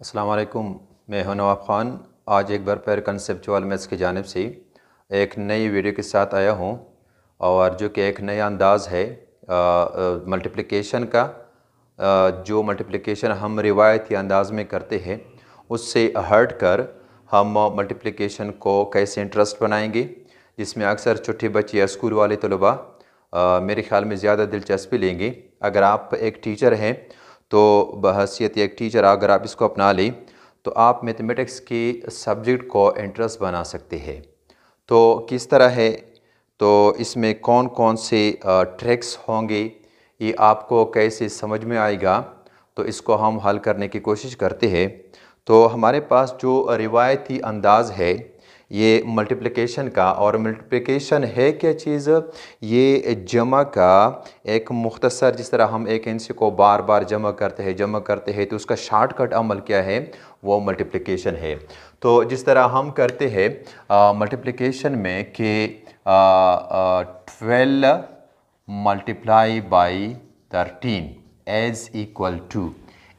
असलकुम मैं हूं नवाब ख़ान आज एक बार फिर कंसेप्चुअल मैथ्स की जानब से एक नई वीडियो के साथ आया हूं और जो कि एक नया अंदाज़ है मल्टीप्लिकेशन का आ, जो मल्टीप्लिकेशन हम रिवायती अंदाज में करते हैं उससे हट कर हम मल्टीप्लिकेशन को कैसे इंटरेस्ट बनाएंगे जिसमें अक्सर छोटे बच्चे या स्कूल वाले तलबा मेरे ख्याल में ज़्यादा दिलचस्पी लेंगे अगर आप एक टीचर हैं तो बहसीत एक टीचर अगर आप इसको अपना लें तो आप मैथमेटिक्स के सब्जेक्ट को इंटरेस्ट बना सकते हैं तो किस तरह है तो इसमें कौन कौन से ट्रिक्स होंगे ये आपको कैसे समझ में आएगा तो इसको हम हल करने की कोशिश करते हैं तो हमारे पास जो रिवायती अंदाज है ये मल्टीप्लिकेशन का और मल्टीप्लिकेशन है क्या चीज़ ये जमा का एक मुख्तसर जिस तरह हम एक एन को बार बार जमा करते हैं जमा करते हैं तो उसका शॉर्टकट अमल क्या है वो मल्टीप्लिकेशन है तो जिस तरह हम करते हैं मल्टीप्लिकेशन में कि twelve multiply by thirteen is equal to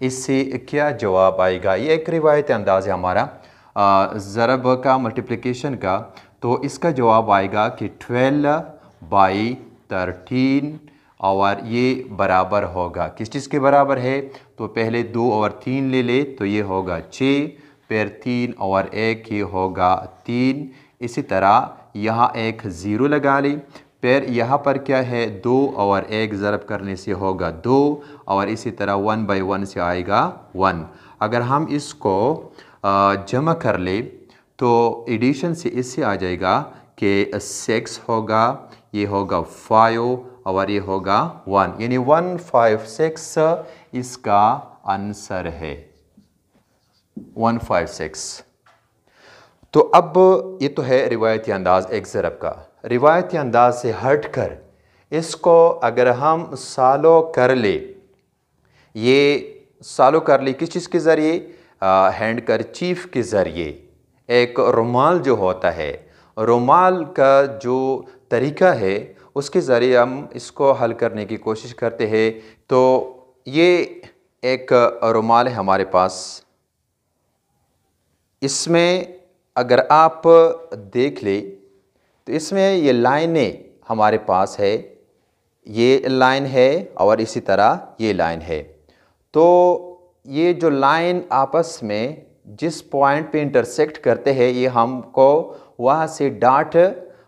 इससे क्या जवाब आएगा ये एक रिवायत अंदाज़ है हमारा ज़रब का मल्टीप्लिकेशन का तो इसका जवाब आएगा कि ट्वेल्व बाई थर्टीन और ये बराबर होगा किस चीज़ के बराबर है तो पहले दो और तीन ले ले तो ये होगा छः फिर तीन और एक ये होगा तीन इसी तरह यहाँ एक ज़ीरो लगा लें फिर यहाँ पर क्या है दो और एक ज़रब करने से होगा दो और इसी तरह वन बाई वन से आएगा वन अगर हम इसको जमा कर ले तो एडिशन से इससे आ जाएगा कि सिक्स होगा ये होगा फाइव और ये होगा वन यानी वन फाइव सिक्स इसका आंसर है वन फाइव सिक्स तो अब ये तो है रिवायती अंदाज एक ज़रब का रिवायती अंदाज से हट कर इसको अगर हम सालों कर ले ये सालों कर ले किस चीज़ के ज़रिए हैंड चीफ़ के ज़रिए एक रुमाल जो होता है रुमाल का जो तरीका है उसके ज़रिए हम इसको हल करने की कोशिश करते हैं तो ये एक रुमाल है हमारे पास इसमें अगर आप देख ले तो इसमें ये लाइनें हमारे पास है ये लाइन है और इसी तरह ये लाइन है तो ये जो लाइन आपस में जिस पॉइंट पे इंटरसेक्ट करते हैं ये हमको वहाँ से डांट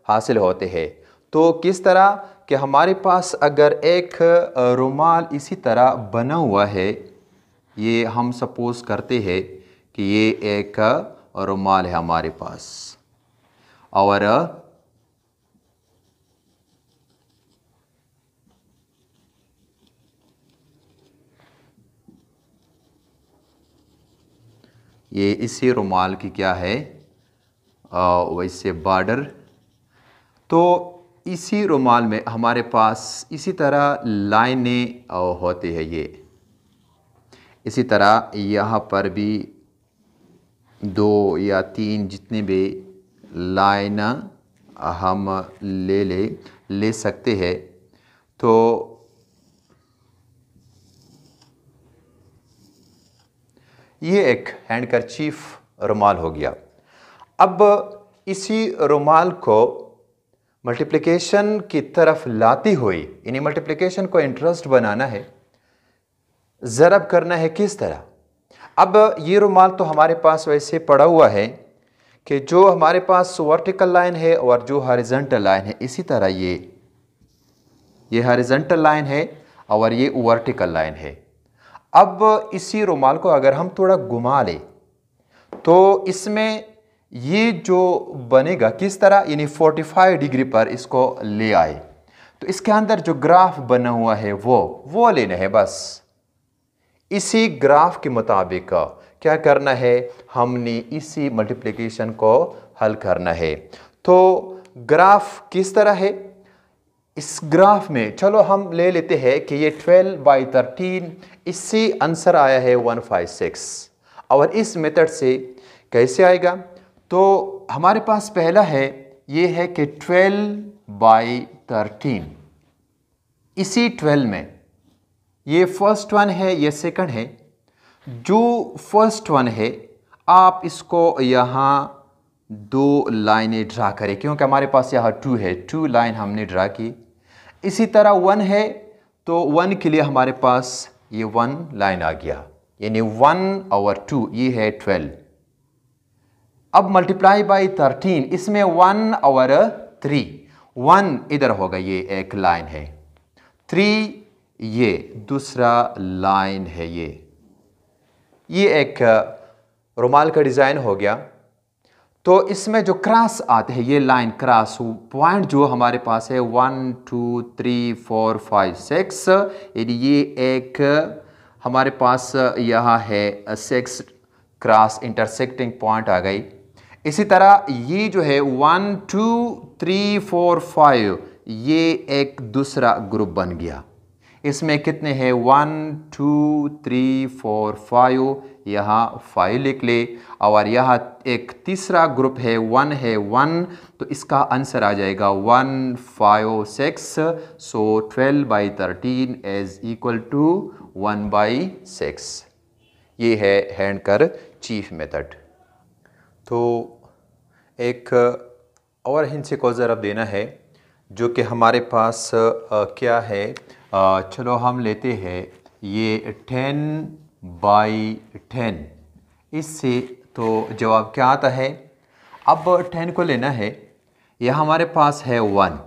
हासिल होते हैं तो किस तरह कि हमारे पास अगर एक रुमाल इसी तरह बना हुआ है ये हम सपोज़ करते हैं कि ये एक रुमाल है हमारे पास और ये इसी रुमाल की क्या है वैसे बॉर्डर तो इसी रुमाल में हमारे पास इसी तरह लाइने होती है ये इसी तरह यहाँ पर भी दो या तीन जितने भी लाइन हम ले ले ले सकते हैं तो ये एक हैंड चीफ रुमाल हो गया अब इसी रुमाल को मल्टीप्लिकेशन की तरफ लाती हुई यानी मल्टीप्लिकेशन को इंटरेस्ट बनाना है ज़रब करना है किस तरह अब ये रुमाल तो हमारे पास वैसे पड़ा हुआ है कि जो हमारे पास वर्टिकल लाइन है और जो हॉरिजेंटल लाइन है इसी तरह ये ये हॉरिजेंटल लाइन है और ये वर्टिकल लाइन है अब इसी रुमाल को अगर हम थोड़ा घुमा लें तो इसमें ये जो बनेगा किस तरह यानी 45 डिग्री पर इसको ले आए तो इसके अंदर जो ग्राफ बना हुआ है वो वो लेना है बस इसी ग्राफ के मुताबिक क्या करना है हमने इसी मल्टीप्लिकेशन को हल करना है तो ग्राफ किस तरह है इस ग्राफ में चलो हम ले लेते हैं कि ये 12 बाई 13 इससे आंसर आया है 156 और इस मेथड से कैसे आएगा तो हमारे पास पहला है ये है कि 12 बाई 13 इसी 12 में ये फर्स्ट वन है ये सेकंड है जो फर्स्ट वन है आप इसको यहाँ दो लाइनें ड्रा करें क्योंकि हमारे पास यहाँ टू है टू लाइन हमने ड्रा की इसी तरह वन है तो वन के लिए हमारे पास ये वन लाइन आ गया यानी वन और टू ये है ट्वेल्व अब मल्टीप्लाई बाय थर्टीन इसमें वन और थ्री वन इधर होगा ये एक लाइन है थ्री ये दूसरा लाइन है ये ये एक uh, रुमाल का डिज़ाइन हो गया तो इसमें जो क्रॉस आते हैं ये लाइन क्रास पॉइंट जो हमारे पास है one two three four five six यानी ये एक हमारे पास यहाँ है सिक्स क्रॉस इंटरसेक्टिंग पॉइंट आ गई इसी तरह ये जो है one two three four five ये एक दूसरा ग्रुप बन गया इसमें कितने हैं one two three four five यहाँ फाइव लिख ले और यहाँ एक तीसरा ग्रुप है वन है वन तो इसका आंसर आ जाएगा one five six so twelve by thirteen is equal to one by six ये है हैंड कर चीफ मेथड तो एक और हिंसे को ज़रा देना है जो कि हमारे पास आ, क्या है चलो हम लेते हैं ये टेन बाई टेन इससे तो जवाब क्या आता है अब टेन को लेना है यह हमारे पास है वन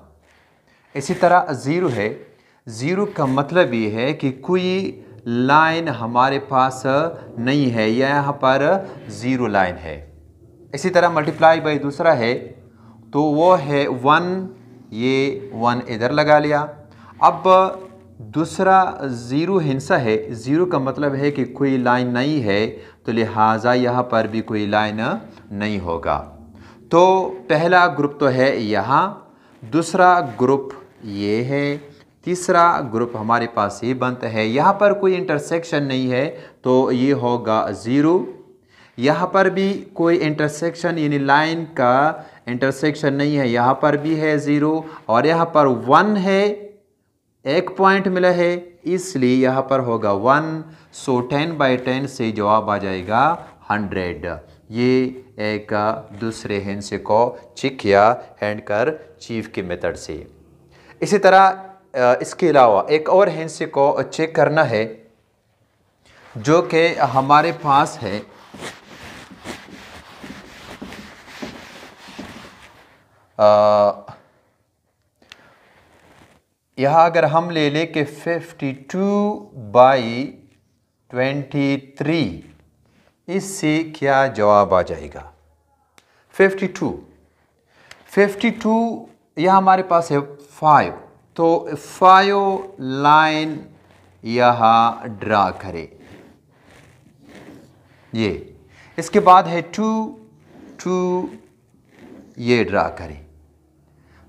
इसी तरह ज़ीरो है ज़ीरो का मतलब ये है कि कोई लाइन हमारे पास नहीं है या यहाँ पर ज़ीरो लाइन है इसी तरह मल्टीप्लाई बाई दूसरा है तो वो है वन ये वन इधर लगा लिया अब दूसरा ज़ीरो हिंसा है ज़ीरो का मतलब है कि कोई लाइन नहीं है तो लिहाजा यहाँ पर भी कोई लाइन नहीं होगा तो पहला ग्रुप तो है यहाँ दूसरा ग्रुप ये है तीसरा ग्रुप हमारे पास ये बनता है यहाँ पर कोई इंटरसेक्शन नहीं है तो ये होगा ज़ीरो यहाँ पर भी कोई इंटरसेक्शन यानी लाइन का इंटरसेक्शन नहीं है यहाँ पर भी है ज़ीरो और यहाँ पर वन है एक पॉइंट मिला है इसलिए यहाँ पर होगा one so ten by ten से जवाब आ जाएगा हंड्रेड ये एक दूसरे हिंसे को चिक या हैंड कर चीफ के मेथड से इसी तरह इसके अलावा एक और हिंसे को चेक करना है जो कि हमारे पास है आ, यहाँ अगर हम ले लें कि 52 बाई थ्री इससे क्या जवाब आ जाएगा 52 52 यह हमारे पास है फाइव तो फाइव लाइन यहाँ ड्रा करें ये इसके बाद है टू टू ये ड्रा करें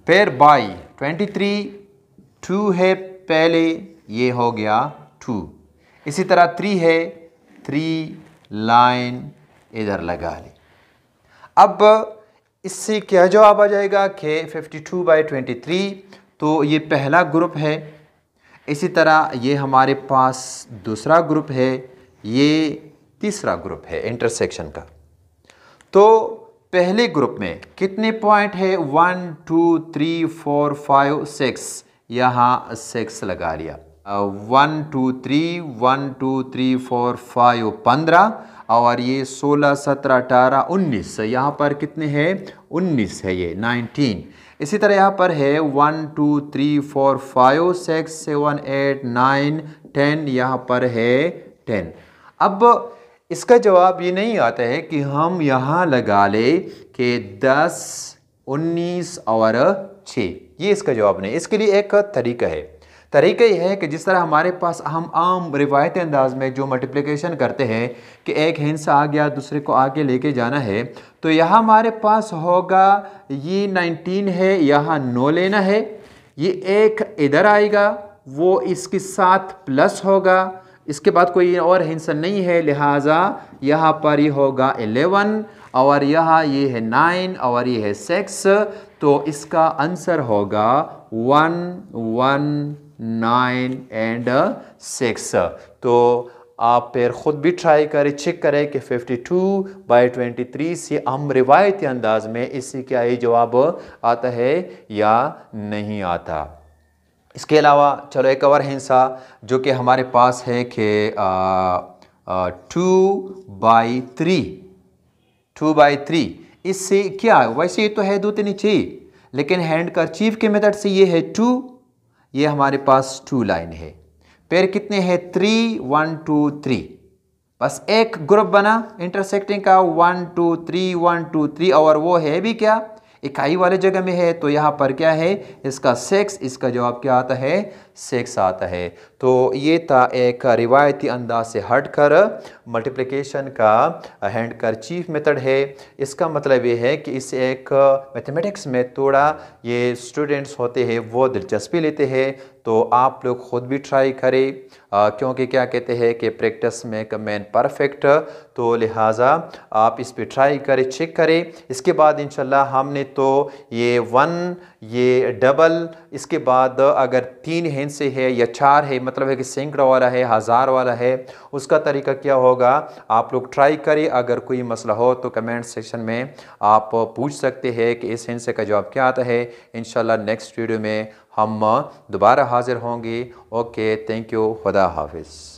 फिर बाई ट्वेंटी थ्री टू है पहले ये हो गया टू इसी तरह थ्री है थ्री लाइन इधर लगा ली अब इससे क्या जवाब आ जाएगा कि 52 टू बाई ट्वेंटी तो ये पहला ग्रुप है इसी तरह ये हमारे पास दूसरा ग्रुप है ये तीसरा ग्रुप है इंटरसेक्शन का तो पहले ग्रुप में कितने पॉइंट है one two three four five six यहाँ सिक्स लगा लिया one two three one two three four five पंद्रह और ये सोलह सत्रह अठारह उन्नीस यहाँ पर कितने हैं उन्नीस है ये नाइनटीन इसी तरह यहाँ पर है one two three four five six seven eight nine ten यहाँ पर है टेन अब इसका जवाब ये नहीं आता है कि हम यहाँ लगा ले कि दस उन्नीस और छः ये इसका जवाब नहीं इसके लिए एक तरीका है तरीका यह है कि जिस तरह हमारे पास हम आम रिवायत अंदाज में जो मल्टीप्लिकेशन करते हैं कि एक हिंसा आ गया दूसरे को आगे लेके जाना है तो यहाँ हमारे पास होगा ये 19 है यहाँ नौ लेना है ये एक इधर आएगा वो इसके साथ प्लस होगा इसके बाद कोई और हिंसा नहीं है लिहाजा यहाँ पर ये यह होगा 11 और यहाँ ये यह है 9 और ये है 6 तो इसका आंसर होगा one one nine and six तो आप फिर ख़ुद भी ट्राई करें चेक करें कि 52 टू बाई ट्वेंटी से हम रिवायती अंदाज में इससे क्या ये जवाब आता है या नहीं आता इसके अलावा चलो एक और हिंसा जो कि हमारे पास है कि two by three two by three इससे क्या वैसे ये तो है दो तीन छः लेकिन हैंड चीफ के मेथड से ये है टू ये हमारे पास टू लाइन है पैर कितने हैं थ्री वन टू थ्री बस एक ग्रुप बना इंटरसेक्टिंग का one two three one two three और वो है भी क्या इकाई वाले जगह में है तो यहाँ पर क्या है इसका सेक्स इसका जवाब क्या आता है सिक्स आता है तो ये था एक रिवायती अंदाज से हट कर मल्टीप्लिकेशन का हैंड कर चीफ मेथड है इसका मतलब ये है कि इस एक मैथमेटिक्स में थोड़ा ये स्टूडेंट्स होते हैं वो दिलचस्पी लेते हैं तो आप लोग ख़ुद भी ट्राई करें क्योंकि क्या कहते हैं कि प्रैक्टिस में मैन परफेक्ट तो लिहाजा आप इस पर ट्राई करें चेक करें इसके बाद इंशाल्लाह हमने तो ये वन ये डबल इसके बाद अगर तीन हैंड से है या चार है मतलब है कि सैकड़ा वाला है हज़ार वाला है उसका तरीका क्या होगा आप लोग ट्राई करें अगर कोई मसला हो तो कमेंट सेक्शन में आप पूछ सकते हैं कि इस हैंड से का जवाब क्या आता है इन नेक्स्ट वीडियो में हम दोबारा हाज़िर होंगे ओके थैंक यू खुदा हाफिज़